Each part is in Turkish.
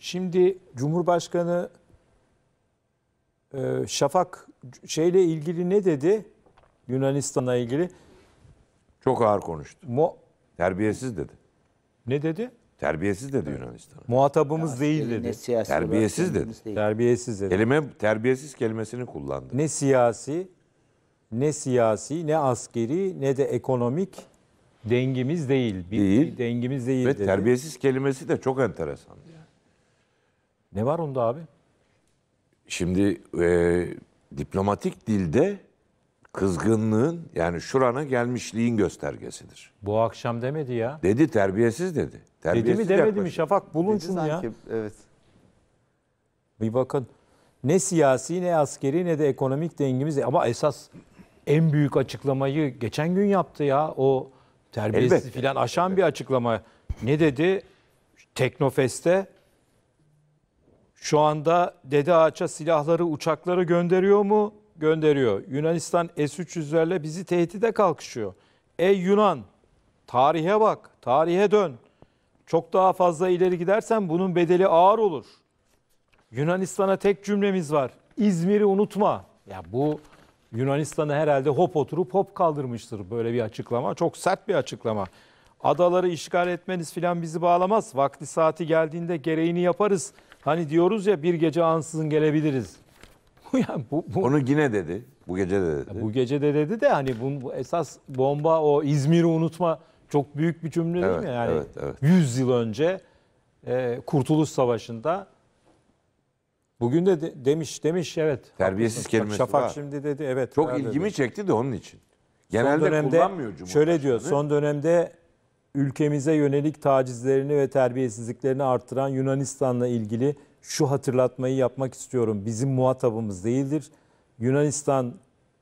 Şimdi Cumhurbaşkanı e, Şafak şeyle ilgili ne dedi? Yunanistan'la ilgili. Çok ağır konuştu. Mo Terbiyesiz dedi. Ne dedi? Terbiyesiz dedi Yunanistan'a. Muhatabımız ya, değil dedi. Terbiyesiz dedi. Değil. Terbiyesiz dedi. Kelime terbiyesiz kelimesini kullandı. Ne siyasi, ne siyasi, ne askeri, ne de ekonomik dengimiz değil. Bir, değil. Bir dengimiz değil Ve dedi. terbiyesiz kelimesi de çok enteresan. Yani. Ne var onda abi? Şimdi e, diplomatik dilde kızgınlığın yani şurana gelmişliğin göstergesidir. Bu akşam demedi ya. Dedi terbiyesiz dedi. Terbiyesiz dedi mi demedi yaklaşık. mi Şafak Bulunsun dedi sanki, ya. Evet. Bir bakın ne siyasi ne askeri ne de ekonomik dengimiz ama esas en büyük açıklamayı geçen gün yaptı ya o terbiyesiz filan aşan Elbette. bir açıklama. Ne dedi? Teknofest'te şu anda Dede Ağaç'a silahları, uçakları gönderiyor mu? Gönderiyor. Yunanistan S-300'lerle bizi tehdide kalkışıyor. Ey Yunan, tarihe bak, tarihe dön. Çok daha fazla ileri gidersen bunun bedeli ağır olur. Yunanistan'a tek cümlemiz var. İzmir'i unutma. Ya bu Yunanistan'ı herhalde hop oturup hop kaldırmıştır böyle bir açıklama. Çok sert bir açıklama. Adaları işgal etmeniz filan bizi bağlamaz. Vakti saati geldiğinde gereğini yaparız. Hani diyoruz ya bir gece ansızın gelebiliriz. yani bu, bu, Onu yine dedi. Bu gece de dedi. bu gece de dedi de hani bu, bu esas bomba o İzmir'i unutma çok büyük bir cümle Evet, değil mi? Yani evet, evet. 100 yıl önce e, Kurtuluş Savaşı'nda bugün de, de- demiş demiş evet. Terbiyesiz haklısınız. kelimesi Şafak var. şimdi dedi evet. Çok var dedi. ilgimi çekti de onun için. Genelde kullanmıyor Cumhurbaşkanı. Şöyle diyor son dönemde ülkemize yönelik tacizlerini ve terbiyesizliklerini arttıran Yunanistan'la ilgili şu hatırlatmayı yapmak istiyorum. Bizim muhatabımız değildir. Yunanistan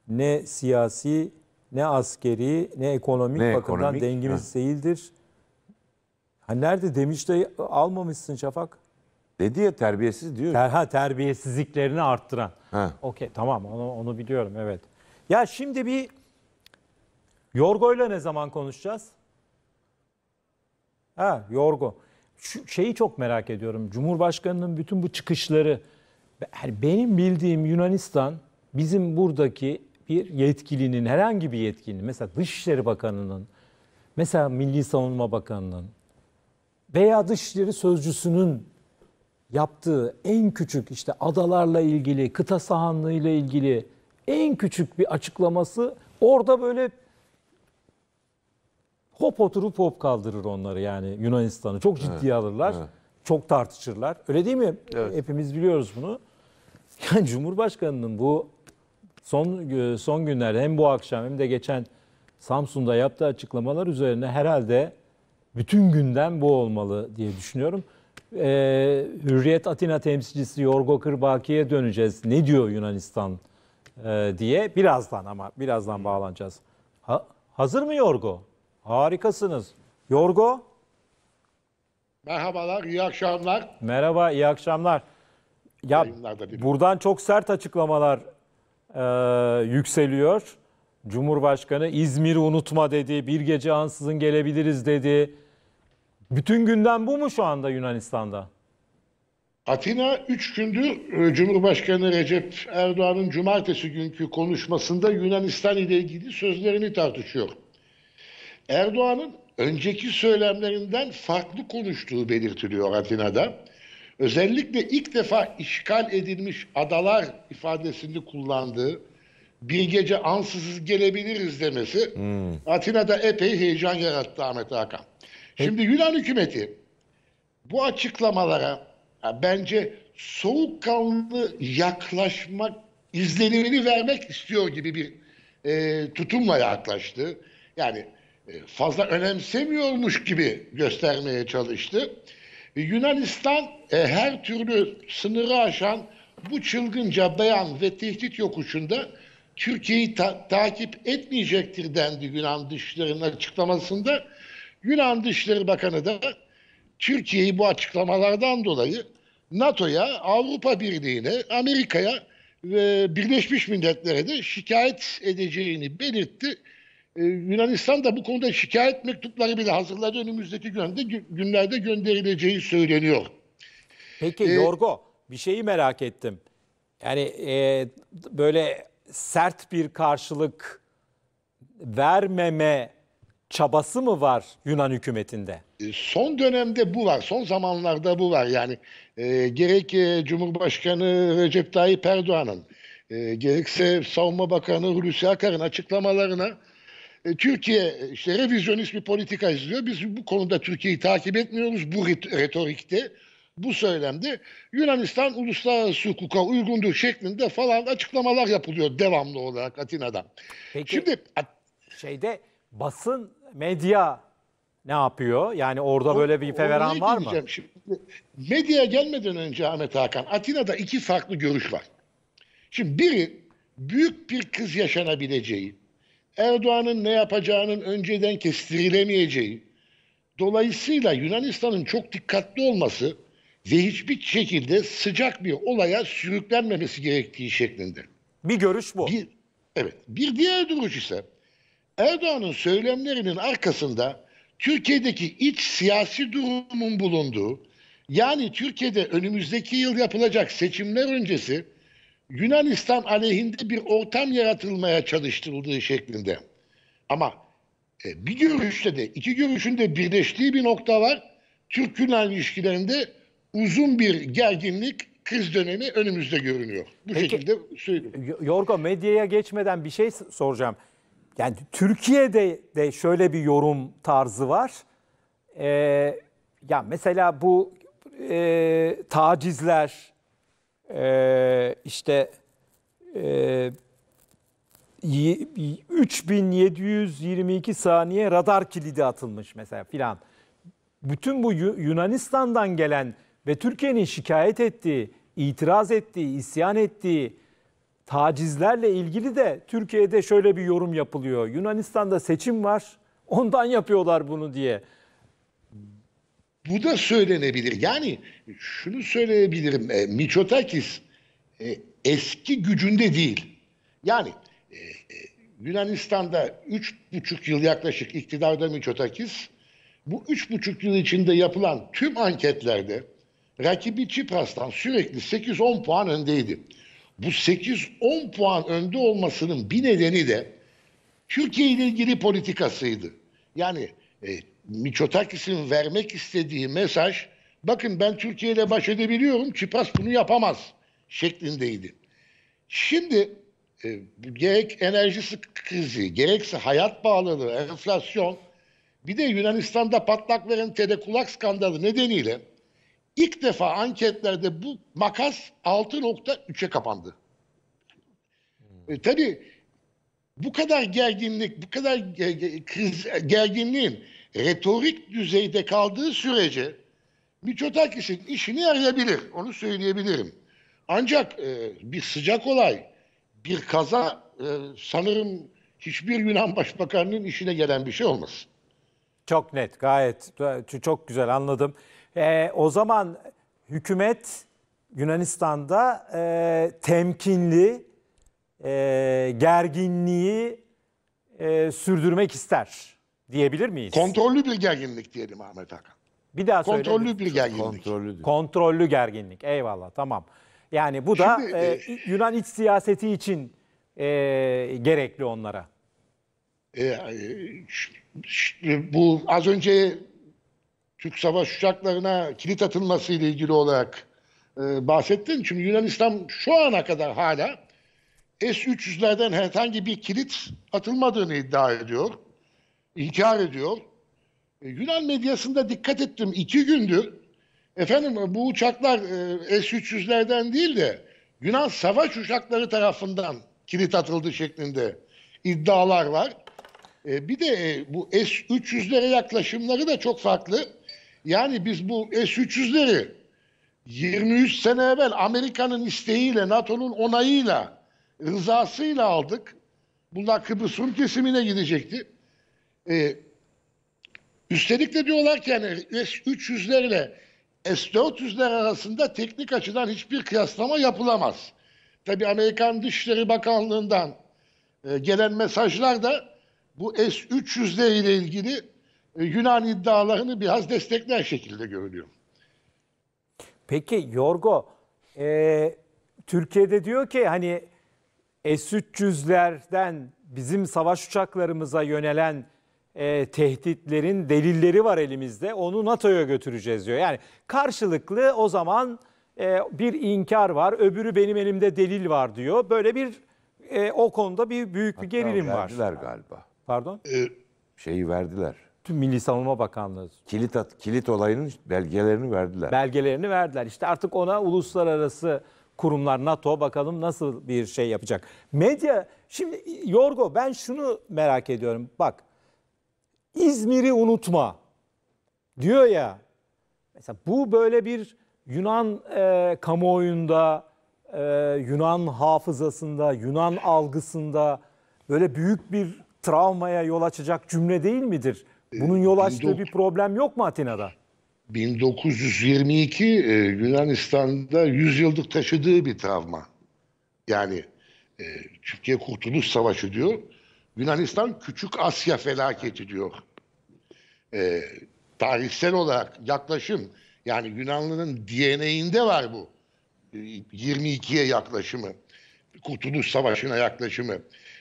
ne siyasi, ne askeri, ne ekonomik ne bakımdan ekonomik, dengimiz ha. değildir. Ha nerede demiş de almamışsın Şafak? Dedi ya terbiyesiz diyor. Ter, ha terbiyesizliklerini arttıran. Okey tamam onu, onu biliyorum evet. Ya şimdi bir Yorgo'yla ne zaman konuşacağız? Ha yorgun. Şu şeyi çok merak ediyorum. Cumhurbaşkanının bütün bu çıkışları benim bildiğim Yunanistan bizim buradaki bir yetkilinin herhangi bir yetkilinin mesela Dışişleri Bakanı'nın mesela Milli Savunma Bakanı'nın veya Dışişleri Sözcüsü'nün yaptığı en küçük işte adalarla ilgili, kıta sahanlığıyla ilgili en küçük bir açıklaması orada böyle hop oturup hop kaldırır onları yani Yunanistan'ı. Çok ciddiye evet. alırlar. Evet. Çok tartışırlar. Öyle değil mi? Evet. Hepimiz biliyoruz bunu. Yani Cumhurbaşkanının bu son e, son günlerde hem bu akşam hem de geçen Samsun'da yaptığı açıklamalar üzerine herhalde bütün günden bu olmalı diye düşünüyorum. Ee, Hürriyet Atina temsilcisi Yorgo Kırbaki'ye döneceğiz. Ne diyor Yunanistan e, diye birazdan ama birazdan bağlanacağız. Ha, hazır mı Yorgo? Harikasınız. Yorgo. Merhabalar, iyi akşamlar. Merhaba, iyi akşamlar. Ya buradan çok sert açıklamalar e, yükseliyor. Cumhurbaşkanı İzmir'i unutma dedi, bir gece ansızın gelebiliriz dedi. Bütün günden bu mu şu anda Yunanistan'da? Atina 3 gündür e, Cumhurbaşkanı Recep Erdoğan'ın cumartesi günkü konuşmasında Yunanistan ile ilgili sözlerini tartışıyor. Erdoğan'ın önceki söylemlerinden farklı konuştuğu belirtiliyor Atina'da. Özellikle ilk defa işgal edilmiş adalar ifadesini kullandığı bir gece ansızız gelebiliriz demesi hmm. Atina'da epey heyecan yarattı Ahmet Hakan. Şimdi Yunan hükümeti bu açıklamalara bence soğukkanlı yaklaşmak izlenimini vermek istiyor gibi bir e, tutumla yaklaştı. Yani e, fazla önemsemiyormuş gibi göstermeye çalıştı. E, Yunanistan e, her türlü sınırı aşan bu çılgınca beyan ve tehdit yokuşunda Türkiye'yi ta- takip etmeyecektir dendi Yunan Dışişleri'nin açıklamasında. Yunan Dışişleri Bakanı da Türkiye'yi bu açıklamalardan dolayı NATO'ya, Avrupa Birliği'ne, Amerika'ya ve Birleşmiş Milletler'e de şikayet edeceğini belirtti. Ee, Yunanistan da bu konuda şikayet mektupları bile hazırladı. Önümüzdeki günde, günlerde gönderileceği söyleniyor. Peki ee, Yorgo bir şeyi merak ettim. Yani e, böyle sert bir karşılık vermeme çabası mı var Yunan hükümetinde? Ee, son dönemde bu var, son zamanlarda bu var. Yani e, gerek e, Cumhurbaşkanı Recep Tayyip Erdoğan'ın, e, gerekse Savunma Bakanı Hulusi Akar'ın açıklamalarına e, Türkiye e, işte revizyonist bir politika izliyor. Biz bu konuda Türkiye'yi takip etmiyoruz bu retorikte. Bu söylemde Yunanistan uluslararası hukuka uygundur şeklinde falan açıklamalar yapılıyor devamlı olarak Atina'dan. Peki, Şimdi şeyde basın, medya ne yapıyor? Yani orada böyle bir feveran var mı? Şimdi, medyaya gelmeden önce Ahmet Hakan, Atina'da iki farklı görüş var. Şimdi biri büyük bir kız yaşanabileceği, Erdoğan'ın ne yapacağının önceden kestirilemeyeceği, dolayısıyla Yunanistan'ın çok dikkatli olması ve hiçbir şekilde sıcak bir olaya sürüklenmemesi gerektiği şeklinde. Bir görüş bu. Bir, evet. Bir diğer duruş ise Erdoğan'ın söylemlerinin arkasında Türkiye'deki iç siyasi durumun bulunduğu, yani Türkiye'de önümüzdeki yıl yapılacak seçimler öncesi Yunanistan aleyhinde bir ortam yaratılmaya çalıştırıldığı şeklinde. Ama e, bir görüşte de iki görüşün de birleştiği bir nokta var. Türk-Yunan ilişkilerinde uzun bir gerginlik, kriz dönemi önümüzde görünüyor. Bu Peki, şekilde söyleyeyim. Yorgo medyaya geçmeden bir şey soracağım. Yani Türkiye'de de şöyle bir yorum tarzı var. Ee, ya mesela bu e, tacizler, e, işte e, 3722 saniye radar kilidi atılmış mesela filan. Bütün bu Yunanistan'dan gelen ve Türkiye'nin şikayet ettiği, itiraz ettiği, isyan ettiği tacizlerle ilgili de Türkiye'de şöyle bir yorum yapılıyor. Yunanistan'da seçim var, ondan yapıyorlar bunu diye bu da söylenebilir. Yani şunu söyleyebilirim. E, Miçotakis e, eski gücünde değil. Yani e, e, Yunanistan'da 3,5 yıl yaklaşık iktidarda Miçotakis bu üç buçuk yıl içinde yapılan tüm anketlerde rakibi Çipras'tan sürekli 8-10 puan öndeydi. Bu 8-10 puan önde olmasının bir nedeni de Türkiye ile ilgili politikasıydı. Yani e, Miçotakis'in vermek istediği mesaj bakın ben Türkiye ile baş edebiliyorum Çipras bunu yapamaz şeklindeydi. Şimdi e, gerek enerji krizi gerekse hayat bağlılığı enflasyon bir de Yunanistan'da patlak veren Tedekulak skandalı nedeniyle ilk defa anketlerde bu makas 6.3'e kapandı. E, tabii bu kadar gerginlik, bu kadar gerginliğin retorik düzeyde kaldığı sürece Mitsotakis'in işini arayabilir, Onu söyleyebilirim. Ancak e, bir sıcak olay, bir kaza e, sanırım hiçbir Yunan Başbakanı'nın işine gelen bir şey olmaz. Çok net, gayet e, çok güzel anladım. E, o zaman hükümet Yunanistan'da e, temkinli, e, gerginliği e, sürdürmek ister diyebilir miyiz? Kontrollü bir gerginlik diyelim Ahmet Hakan. Bir daha söyle. Kontrollü bir gerginlik. Kontrollü. Kontrollü gerginlik. Eyvallah tamam. Yani bu da Şimdi, e, e Yunan iç siyaseti için e, gerekli onlara. E, e bu az önce Türk savaş uçaklarına kilit atılması ile ilgili olarak e, bahsettin. Şimdi Yunanistan şu ana kadar hala S-300'lerden herhangi bir kilit atılmadığını iddia ediyor inkar ediyor. E, Yunan medyasında dikkat ettim iki gündür. Efendim bu uçaklar e, S-300'lerden değil de Yunan savaş uçakları tarafından kilit atıldı şeklinde iddialar var. E, bir de e, bu S-300'lere yaklaşımları da çok farklı. Yani biz bu S-300'leri 23 sene evvel Amerika'nın isteğiyle, NATO'nun onayıyla, rızasıyla aldık. Bunlar Kıbrıs Rum kesimine gidecekti. E, üstelik de diyorlar ki yani S-300'ler ile S-400'ler arasında teknik açıdan hiçbir kıyaslama yapılamaz. Tabi Amerikan Dışişleri Bakanlığı'ndan e, gelen mesajlar da bu S-300'ler ile ilgili e, Yunan iddialarını biraz destekler şekilde görünüyor. Peki Yorgo, e, Türkiye'de diyor ki hani S-300'lerden bizim savaş uçaklarımıza yönelen e, tehditlerin delilleri var elimizde. Onu NATO'ya götüreceğiz diyor. Yani karşılıklı o zaman e, bir inkar var. Öbürü benim elimde delil var diyor. Böyle bir e, o konuda bir büyük bir gerilim var. Verdiler galiba. Pardon? Ee, Şeyi verdiler. Tüm Milli Savunma Bakanlığı. Kilit at, kilit olayının belgelerini verdiler. Belgelerini verdiler. İşte artık ona uluslararası kurumlar NATO bakalım nasıl bir şey yapacak. Medya şimdi Yorgo ben şunu merak ediyorum. Bak İzmir'i unutma diyor ya. Mesela bu böyle bir Yunan e, kamuoyunda, e, Yunan hafızasında, Yunan algısında böyle büyük bir travmaya yol açacak cümle değil midir? E, Bunun yol açtığı bir problem yok mu Atina'da? 1922 e, Yunanistan'da yüzyıllık taşıdığı bir travma. Yani e, Türkiye Kurtuluş Savaşı diyor. Yunanistan Küçük Asya felaketi diyor e, tarihsel olarak yaklaşım yani Yunanlı'nın DNA'inde var bu. 22'ye e, yaklaşımı, Kurtuluş Savaşı'na yaklaşımı.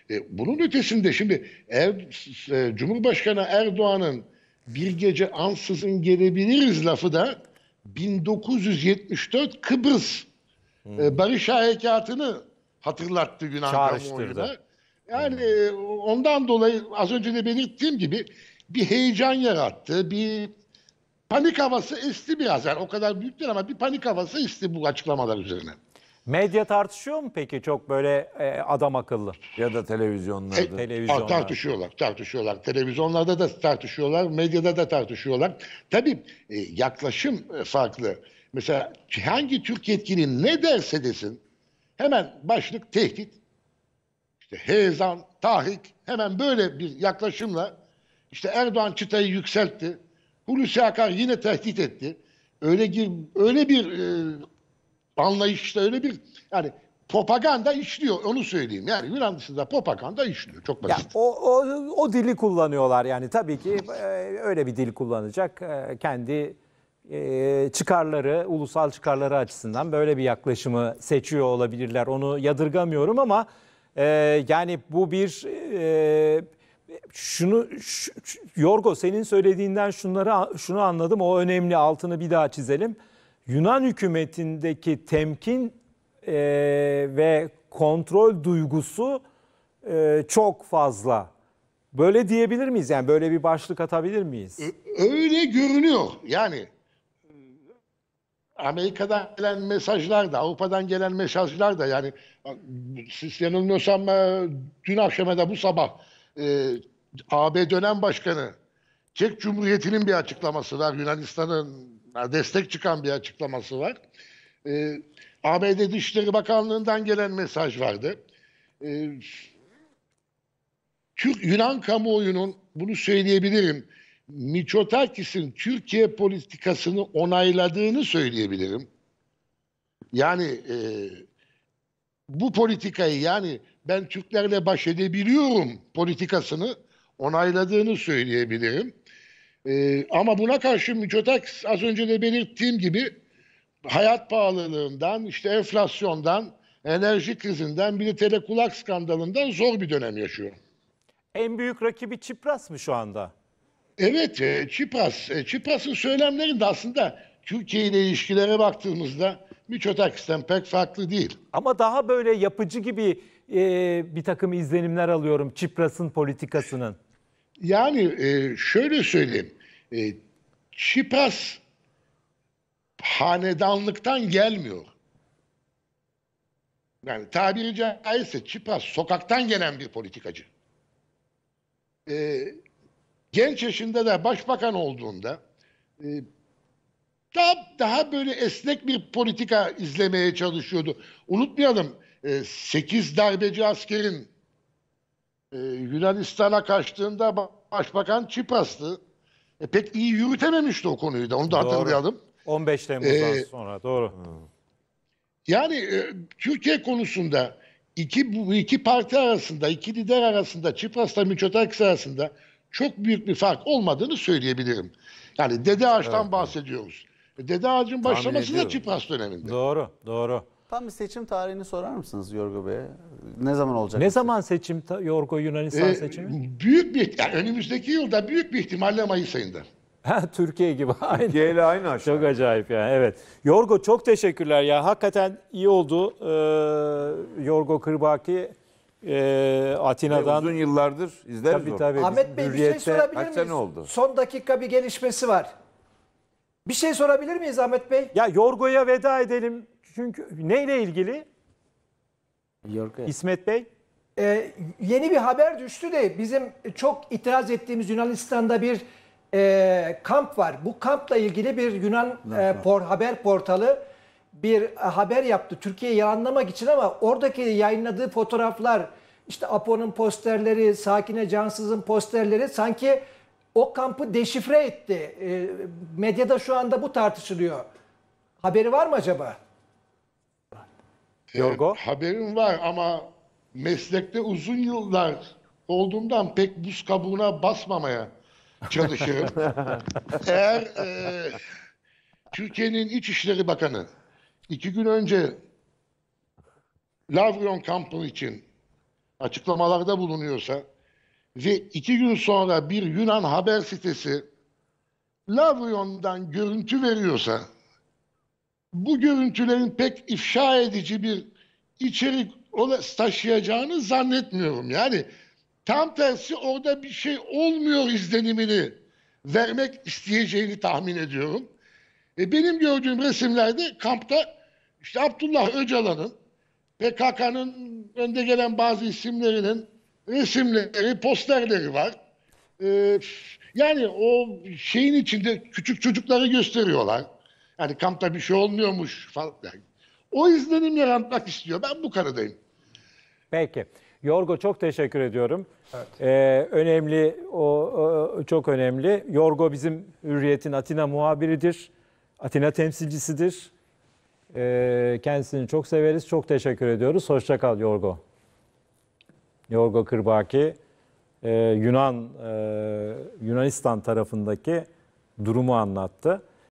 E, bunun ötesinde şimdi er, e, Cumhurbaşkanı Erdoğan'ın bir gece ansızın gelebiliriz lafı da 1974 Kıbrıs hmm. barış harekatını hatırlattı Yunan Yani hmm. ondan dolayı az önce de belirttiğim gibi bir heyecan yarattı, bir panik havası esti biraz. Yani o kadar büyük değil ama bir panik havası esti bu açıklamalar üzerine. Medya tartışıyor mu peki çok böyle e, adam akıllı? Ya da televizyonlarda. E, televizyonlarda. tartışıyorlar, tartışıyorlar. Televizyonlarda da tartışıyorlar, medyada da tartışıyorlar. Tabii e, yaklaşım e, farklı. Mesela hangi Türk yetkili ne derse desin hemen başlık tehdit, işte heyzan, tahrik hemen böyle bir yaklaşımla işte Erdoğan çıtayı yükseltti. Hulusi Akar yine tehdit etti. Öyle bir öyle bir e, anlayışta öyle bir yani propaganda işliyor onu söyleyeyim. Yani Yunan dışında propaganda işliyor çok basit. Ya, o, o, o dili kullanıyorlar yani tabii ki e, öyle bir dil kullanacak. E, kendi e, çıkarları, ulusal çıkarları açısından böyle bir yaklaşımı seçiyor olabilirler. Onu yadırgamıyorum ama e, yani bu bir e, şunu Yorgo senin söylediğinden şunları şunu anladım. O önemli altını bir daha çizelim. Yunan hükümetindeki temkin e, ve kontrol duygusu e, çok fazla. Böyle diyebilir miyiz? Yani böyle bir başlık atabilir miyiz? E, öyle görünüyor. Yani Amerika'dan gelen mesajlar da, Avrupa'dan gelen mesajlar da yani siz yanılmıyorsam e, dün akşam da bu sabah e, AB dönem başkanı Çek Cumhuriyeti'nin bir açıklaması var. Yunanistan'ın destek çıkan bir açıklaması var. E, ABD Dışişleri Bakanlığı'ndan gelen mesaj vardı. E, Türk Yunan kamuoyunun bunu söyleyebilirim. Miçotakis'in Türkiye politikasını onayladığını söyleyebilirim. Yani e, bu politikayı yani ben Türklerle baş edebiliyorum politikasını onayladığını söyleyebilirim. Ee, ama buna karşı Müçotek az önce de belirttiğim gibi hayat pahalılığından, işte enflasyondan, enerji krizinden, bir de telekulak skandalından zor bir dönem yaşıyor. En büyük rakibi Çipras mı şu anda? Evet, e, Çipras. E, Çipras'ın söylemlerinde aslında Türkiye ile ilişkilere baktığımızda Miçotakis'ten pek farklı değil. Ama daha böyle yapıcı gibi e, bir takım izlenimler alıyorum Çipras'ın politikasının. Yani e, şöyle söyleyeyim. E, Çipras hanedanlıktan gelmiyor. Yani tabiri caizse Çipras sokaktan gelen bir politikacı. E, genç yaşında da başbakan olduğunda e, daha, daha böyle esnek bir politika izlemeye çalışıyordu. Unutmayalım 8 ee, darbeci askerin ee, Yunanistan'a kaçtığında Başbakan Çipras'tı. E, pek iyi yürütememişti o konuyu da onu da doğru. hatırlayalım. 15 Temmuz'dan ee, sonra doğru. Yani e, Türkiye konusunda iki iki parti arasında, iki lider arasında, Çipras'la Miçotakis arasında çok büyük bir fark olmadığını söyleyebilirim. Yani Dede Ağaç'tan evet, bahsediyoruz. Dede Ağaç'ın başlaması da Çipras döneminde. Doğru, doğru. Tam bir seçim tarihini sorar mısınız Yorgo Bey'e? Ne zaman olacak? Ne zaman seçim Yorgo Yunanistan Ee, seçimi? büyük bir yani önümüzdeki yılda büyük bir ihtimalle Mayıs ayında. Ha, Türkiye gibi aynı. G'yle aynı aşağı. Çok acayip yani evet. Yorgo çok teşekkürler ya. Hakikaten iyi oldu. Ee, Yorgo Kırbaki e, Atina'dan. Uzun yıllardır izleriz Tabii, tabii. Ahmet Bey bir şey sorabilir miyiz? oldu? Son dakika bir gelişmesi var. Bir şey sorabilir miyiz Ahmet Bey? Ya Yorgo'ya veda edelim çünkü neyle ilgili? Yorga. İsmet Bey? Ee, yeni bir haber düştü de bizim çok itiraz ettiğimiz Yunanistan'da bir e, kamp var. Bu kampla ilgili bir Yunan e, por, haber portalı bir e, haber yaptı. Türkiye'yi yalanlamak için ama oradaki yayınladığı fotoğraflar, işte Apo'nun posterleri, Sakine Cansız'ın posterleri sanki o kampı deşifre etti. E, medyada şu anda bu tartışılıyor. Haberi var mı acaba? Yorgo? E, haberim var ama meslekte uzun yıllar olduğumdan pek buz kabuğuna basmamaya çalışırım. Eğer e, Türkiye'nin İçişleri Bakanı iki gün önce Lavrion kampı için açıklamalarda bulunuyorsa ve iki gün sonra bir Yunan haber sitesi Lavrion'dan görüntü veriyorsa bu görüntülerin pek ifşa edici bir içerik taşıyacağını zannetmiyorum. Yani tam tersi orada bir şey olmuyor izlenimini vermek isteyeceğini tahmin ediyorum. E benim gördüğüm resimlerde kampta işte Abdullah Öcalan'ın, PKK'nın önde gelen bazı isimlerinin resimleri, posterleri var. Ee, yani o şeyin içinde küçük çocukları gösteriyorlar. Yani kampta bir şey olmuyormuş falan. Yani o izlenim yaratmak istiyor. Ben bu karadayım. Peki. Yorgo çok teşekkür ediyorum. Evet. Ee, önemli, o, o çok önemli. Yorgo bizim Hürriyet'in Atina muhabiridir. Atina temsilcisidir. Ee, kendisini çok severiz. Çok teşekkür ediyoruz. Hoşçakal Yorgo. Yorgo Kırbaki, e, Yunan, e, Yunanistan tarafındaki durumu anlattı.